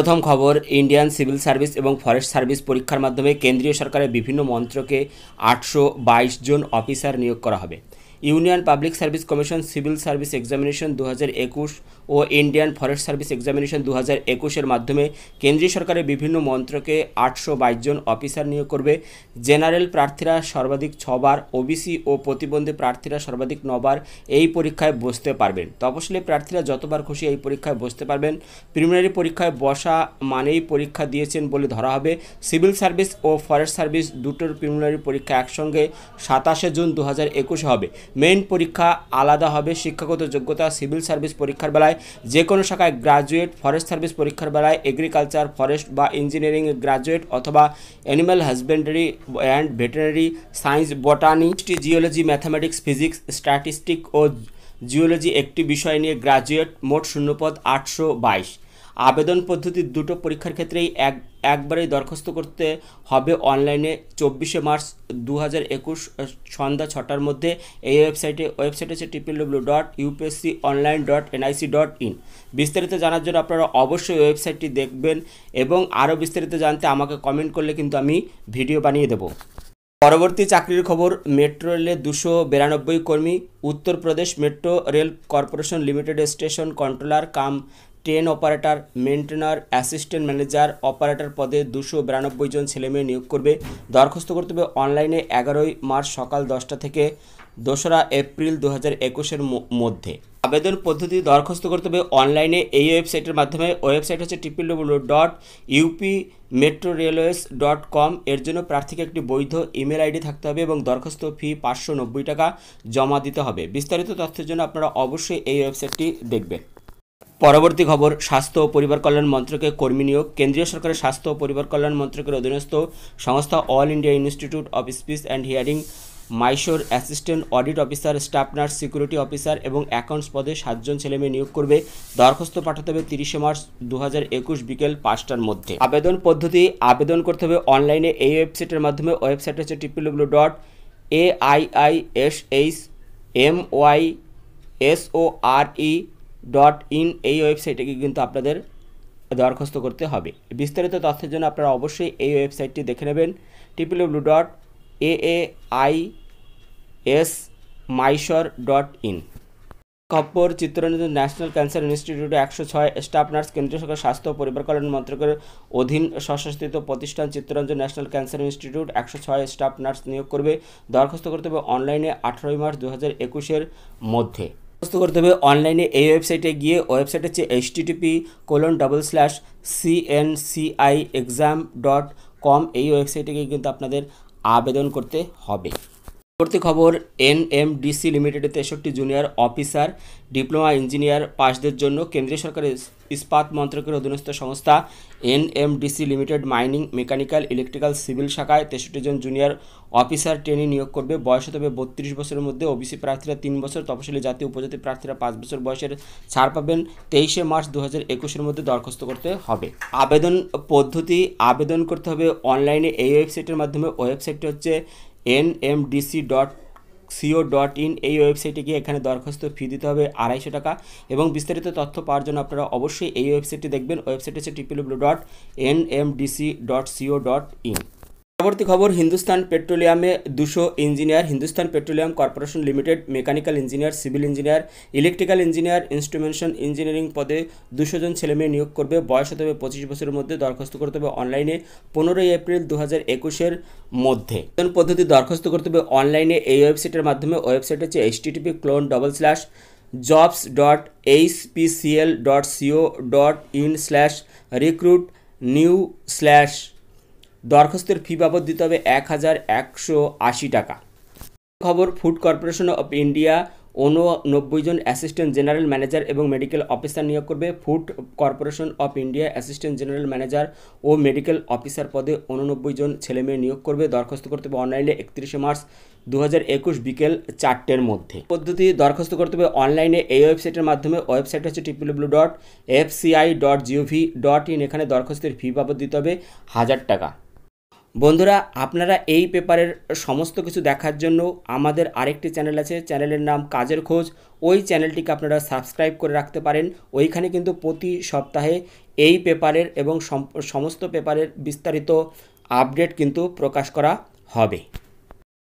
প্রথম খবর Indian civil service এবং ফরেস্ট সার্ভিস পরীক্ষার মাধ্যমে কেন্দ্রীয় সরকারের বিভিন্ন মন্ত্রকে আটশো জন অফিসার নিয়োগ করা হবে union public service commission civil service examination দু একুশ ও ইন্ডিয়ান ফরেস্ট সার্ভিস এক্সামিনেশন দু হাজার একুশের মাধ্যমে কেন্দ্রীয় সরকারের বিভিন্ন মন্ত্রকে আটশো বাইশ জন অফিসার নিয়োগ করবে জেনারেল প্রার্থীরা সর্বাধিক ছবার ওবিসি ও প্রতিবন্ধী প্রার্থীরা সর্বাধিক নবার এই পরীক্ষায় বসতে পারবেন তপসিলি প্রার্থীরা যতবার খুশি এই পরীক্ষায় বসতে পারবেন প্রিমিনারি পরীক্ষায় বসা মানেই পরীক্ষা দিয়েছেন বলে ধরা হবে সিভিল সার্ভিস ও ফরেস্ট সার্ভিস দুটোর প্রিমিনারি পরীক্ষা একসঙ্গে সাতাশে জুন দু হাজার হবে মেন পরীক্ষা আলাদা হবে শিক্ষাগত যোগ্যতা সিভিল সার্ভিস পরীক্ষার বেলায় যে কোনো শাখায় গ্রাজুয়েট ফরেস্ট সার্ভিস পরীক্ষার বেলায় এগ্রিকালচার ফরেস্ট বা ইঞ্জিনিয়ারিং গ্রাজুয়েট অথবা animal husbandry and veterinary science botany geology mathematics physics statistic ও জিওলজি একটি বিষয় নিয়ে গ্রাজুয়েট মোট শূন্যপদ আটশো বাইশ আবেদন পদ্ধতি দুটো পরীক্ষার ক্ষেত্রেই এক একবারেই দরখাস্ত করতে হবে অনলাইনে চব্বিশে মার্চ দু হাজার একুশ সন্ধ্যা ছটার মধ্যে এই ওয়েবসাইটে ওয়েবসাইট হচ্ছে triple W dot UPSC online dot NIC dot in বিস্তারিত জানার জন্য আপনারা অবশ্যই ওয়েবসাইটটি দেখবেন এবং আরও বিস্তারিত জানতে আমাকে কমেন্ট করলে কিন্তু আমি ভিডিও বানিয়ে দেবো পরবর্তী চাকরির খবর মেট্রো রেলে দুশো বিরানব্বই কর্মী Uttar Pradesh metro rail corporation limited station controller cum train operator maintainer assistant manager operator পদে দুশো বিরানব্বই জন ছেলেমেয়ে নিয়োগ করবে দরখাস্ত করতে হবে অনলাইনে এগারোই মার্চ সকাল দশটা থেকে দোসরা এপ্রিল দু হাজার একুশের মধ্যে আবেদন পদ্ধতি দরখাস্ত করতে হবে অনলাইনে এই ওয়েবসাইটের মাধ্যমে ওয়েবসাইট হচ্ছে triple dot UP metro railways dot com এর জন্য প্রার্থীকে একটি বৈধ ইমেল আইডি থাকতে হবে এবং দরখাস্ত ফি পাঁচশো নব্বই টাকা জমা দিতে হবে বিস্তারিত তথ্যের জন্য আপনারা অবশ্যই এই ওয়েবসাইটটি দেখবেন পরবর্তী খবর স্বাস্থ্য ও পরিবার কল্যাণ মন্ত্রকের কর্মী নিয়োগ কেন্দ্রীয় সরকারের স্বাস্থ্য ও পরিবার কল্যাণ মন্ত্রকের অধীনস্থ সংস্থা All India Institute of Speech and Hearing Mysore assistant audit officer staff nurse security officer এবং অ্যাকাউন্টস পদে সাতজন ছেলেমেয়ে নিয়োগ করবে দরখাস্ত পাঠাতে হবে তিরিশে মার্চ দু বিকেল পাঁচটার মধ্যে আবেদন পদ্ধতি আবেদন করতে হবে অনলাইনে এই ওয়েবসাইটের মাধ্যমে ওয়েবসাইট হচ্ছে triple W dot A I I S H M Y S O R E dot in এই ওয়েবসাইটে কিন্তু আপনাদের দরখাস্ত করতে হবে বিস্তারিত তথ্যের জন্য আপনারা অবশ্যই এই ওয়েবসাইটটি দেখে নেবেন triple W dot A A I S Mysore dot in কপ্পর চিত্তরঞ্জন ন্যাশনাল ক্যান্সার ইনস্টিটিউটে একশো ছয় স্টাফ নার্স কেন্দ্রীয় সরকার স্বাস্থ্য পরিবার কল্যাণ মন্ত্রকের অধীন স্বশাসিত প্রতিষ্ঠান চিত্তরঞ্জন ন্যাশনাল ক্যান্সার ইনস্টিটিউট একশো ছয় স্টাফ নার্স নিয়োগ করবে দরখাস্ত করতে হবে অনলাইনে আঠেরোই মার্চ দু হাজার একুশের মধ্যে প্রস্তুত করতে হবে অনলাইনে এই ওয়েবসাইটে গিয়ে ওয়েবসাইট হচ্ছে HTTP colon double slash CNCI exam dot com এই ওয়েবসাইটে গিয়ে কিন্তু আপনাদের আবেদন করতে হবে পরবর্তী খবর এনএমডিসি লিমিটেডে তেষট্টি জুনিয়র অফিসার ডিপ্লোমা ইঞ্জিনিয়ার পাশদের জন্য কেন্দ্রীয় সরকারের ইস্পাত মন্ত্রকের অধীনস্থ সংস্থা NMDC limited mining mechanical electrical civil শাখায় তেষট্টি জন জুনিয়র অফিসার ট্রেনিং নিয়োগ করবে বয়স হতে হবে বত্রিশ বছরের মধ্যে ওবিসি প্রার্থীরা তিন বছর তপশিলি জাতি উপজাতি প্রার্থীরা পাঁচ বছর বয়সের ছাড় পাবেন তেইশে মার্চ দু হাজার একুশের মধ্যে দরখাস্ত করতে হবে আবেদন পদ্ধতি আবেদন করতে হবে অনলাইনে এই ওয়েবসাইটের মাধ্যমে ওয়েবসাইটটি হচ্ছে NMDC dot CO dot in এই ওয়েবসাইটে গিয়ে এখানে দরখাস্ত ফি দিতে হবে আড়াইশো টাকা এবং বিস্তারিত তথ্য পাওয়ার জন্য আপনারা অবশ্যই এই ওয়েবসাইটটি দেখবেন ওয়েবসাইট হচ্ছে triple W dot NMDC dot CO dot in পরবর্তী খবর হিন্দুস্তান পেট্রোলিয়ামে দুশো engineer Hindustan petroleum corporation limited mechanical engineer civil engineer electrical engineer instrumentation engineering পদে দুশো জন ছেলে মেয়ে নিয়োগ করবে বয়স হতে হবে পঁচিশ বছরের মধ্যে দরখাস্ত করতে হবে অনলাইনে পনেরোই এপ্রিল দু হাজার একুশের মধ্যে পদ্ধতি দরখাস্ত করতে হবে অনলাইনে এই ওয়েবসাইটের মাধ্যমে ওয়েবসাইট হচ্ছে HTTP colon double slash jobs dot H HPCL dot CO dot in slash recruit new slash দরখাস্তের ফি বাবদ দিতে হবে এক হাজার একশো আশি টাকা খবর ফুড কর্পোরেশন অফ ইন্ডিয়া উননব্বই জন অ্যাসিস্ট্যান্ট জেনারেল ম্যানেজার এবং মেডিকেল অফিসার নিয়োগ করবে food corporation of India assistant general manager ও মেডিকেল অফিসার পদে ঊননব্বই জন ছেলে মেয়ে নিয়োগ করবে দরখাস্ত করতে হবে অনলাইনে একত্রিশে মার্চ দু বিকেল চারটের মধ্যে পদ্ধতি দরখাস্ত করতে হবে অনলাইনে এই ওয়েবসাইটের মাধ্যমে ওয়েবসাইট হচ্ছে triple W dot FCI dot GOV dot in এখানে দরখাস্তের ফি বাবদ দিতে হবে হাজার টাকা বন্ধুরা আপনারা এই পেপারের সমস্ত কিছু দেখার জন্য আমাদের আরেকটি চ্যানেল আছে চ্যানেলের নাম কাজের খোঁজ ওই চ্যানেলটিকে আপনারা সাবস্ক্রাইব করে রাখতে পারেন ওইখানে কিন্তু প্রতি সপ্তাহে এই পেপারের এবং সমস্ত পেপারের বিস্তারিত আপডেট কিন্তু প্রকাশ করা হবে